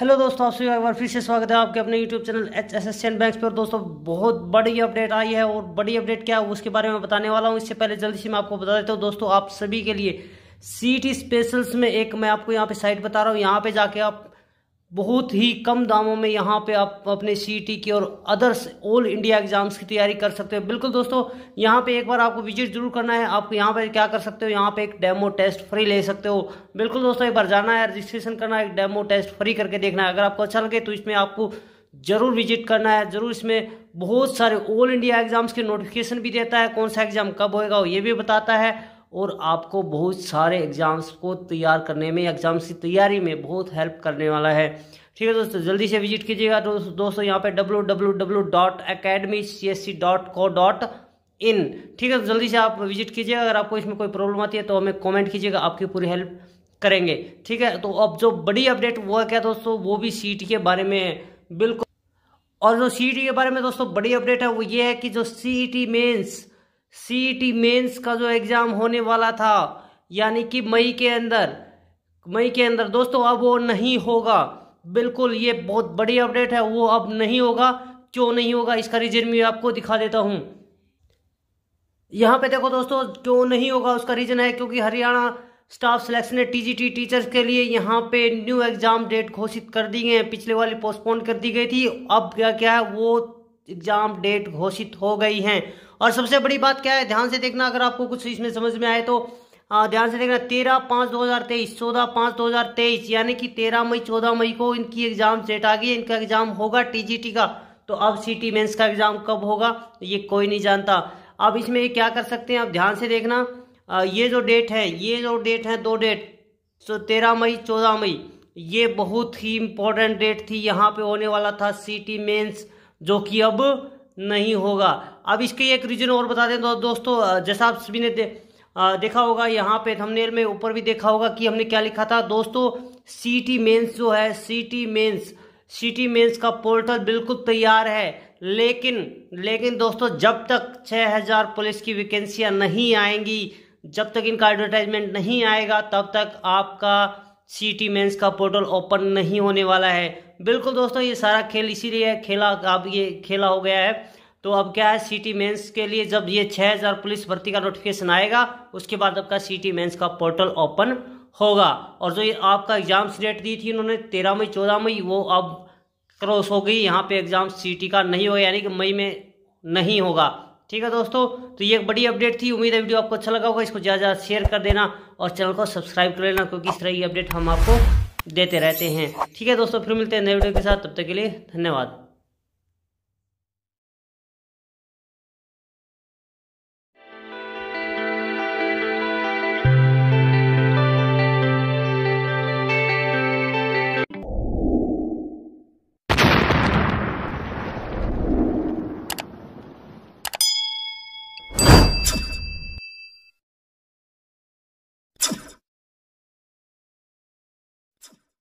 hello दोस्तों आप सभी एक बार फिर से स्वागत है आपके अपने YouTube channel H S S N bank पर दोस्तों बहुत बड़ी अपडेट आई है और बड़ी अपडेट क्या है उसके बारे में बताने वाला हूँ इससे पहले जल्दी से मैं आपको बता देता हूँ दोस्तों आप सभी के लिए सीटी स्पेशल्स में एक मैं आपको यहाँ पे साइट बता रहा हूँ यहाँ पे जाके आप बहुत ही कम दामों में यहाँ पे आप अपने सी e की और अदर्स ऑल इंडिया एग्जाम्स की तैयारी कर सकते हो बिल्कुल दोस्तों यहाँ पे एक बार आपको विजिट जरूर करना है आप यहाँ पे क्या कर सकते हो यहाँ पे एक डेमो टेस्ट फ्री ले सकते हो बिल्कुल दोस्तों एक बार जाना है रजिस्ट्रेशन करना है एक डेमो टेस्ट फ्री करके देखना है अगर आपको अच्छा लगे तो इसमें आपको जरूर विजिट करना है जरूर इसमें बहुत सारे ऑल इंडिया एग्जाम्स के नोटिफिकेशन भी देता है कौन सा एग्जाम कब होएगा ये भी बताता है और आपको बहुत सारे एग्ज़ाम्स को तैयार करने में एग्ज़ाम्स की तैयारी में बहुत हेल्प करने वाला है ठीक है दोस्तों जल्दी से विजिट कीजिएगा तो दोस्तों यहाँ पे www.academycsc.co.in ठीक है तो जल्दी से आप विजिट कीजिएगा अगर आपको इसमें कोई प्रॉब्लम आती है तो हमें कमेंट कीजिएगा आपकी पूरी हेल्प करेंगे ठीक है तो अब जो बड़ी अपडेट हुआ क्या दोस्तों वो भी सीट e के बारे में बिल्कुल और जो सी e के बारे में दोस्तों बड़ी अपडेट है वो ये है कि जो C E T CET mains e का जो एग्ज़ाम होने वाला था यानी कि मई के अंदर मई के अंदर दोस्तों अब वो नहीं होगा बिल्कुल ये बहुत बड़ी अपडेट है वो अब नहीं होगा क्यों नहीं होगा इसका रीजन मैं आपको दिखा देता हूँ यहाँ पे देखो दोस्तों क्यों नहीं होगा उसका रीजन है क्योंकि हरियाणा स्टाफ सिलेक्शन ने टीजीटी टीचर्स के लिए यहाँ पे न्यू एग्ज़ाम डेट घोषित कर दी गई है पिछले वाली पोस्टपोन कर दी गई थी अब क्या क्या है वो एग्ज़ाम डेट घोषित हो गई हैं और सबसे बड़ी बात क्या है ध्यान से देखना अगर आपको कुछ इसमें समझ में आए तो ध्यान से देखना तेरह पाँच दो हज़ार तेईस चौदह पाँच दो हज़ार तेईस यानी कि तेरह मई चौदह मई को इनकी एग्ज़ाम सेट आ गई इनका एग्ज़ाम होगा टीजीटी का तो अब सिटी मेंस का एग्ज़ाम कब होगा ये कोई नहीं जानता अब इसमें क्या कर सकते हैं आप ध्यान से देखना ये जो डेट है ये जो डेट है दो डेट सो तेरह मई चौदह मई ये बहुत ही इम्पोर्टेंट डेट थी यहाँ पे होने वाला था सिटी मेंस जो कि अब नहीं होगा अब इसके एक रीजन और बता दें दो, दोस्तों जैसा आप सभी ने दे, आ, देखा होगा यहाँ पे थंबनेल में ऊपर भी देखा होगा कि हमने क्या लिखा था दोस्तों सिटी मेंस जो है सिटी मेंस सिटी मेंस का पोर्टल बिल्कुल तैयार है लेकिन लेकिन दोस्तों जब तक 6000 पुलिस की वैकेंसियां नहीं आएंगी जब तक इनका एडवर्टाइजमेंट नहीं आएगा तब तक आपका सी मेंस मेन्स का पोर्टल ओपन नहीं होने वाला है बिल्कुल दोस्तों ये सारा खेल इसीलिए खेला अब ये खेला हो गया है तो अब क्या है सी टी मेन्स के लिए जब ये छः हज़ार पुलिस भर्ती का नोटिफिकेशन आएगा उसके बाद आपका सी टी मेन्स का पोर्टल ओपन होगा और जो ये आपका एग्ज़ाम डेट दी थी उन्होंने तेरह मई चौदह मई वो अब क्रॉस हो गई यहाँ पे एग्ज़ाम सी का नहीं होगा यानी कि मई में नहीं होगा ठीक है दोस्तों तो ये एक बड़ी अपडेट थी उम्मीद है वीडियो आपको अच्छा लगा होगा इसको ज़्यादा ज़्यादा शेयर कर देना और चैनल को सब्सक्राइब कर लेना क्योंकि इस तरह की अपडेट हम आपको देते रहते हैं ठीक है दोस्तों फिर मिलते हैं नए वीडियो के साथ तब तक के लिए धन्यवाद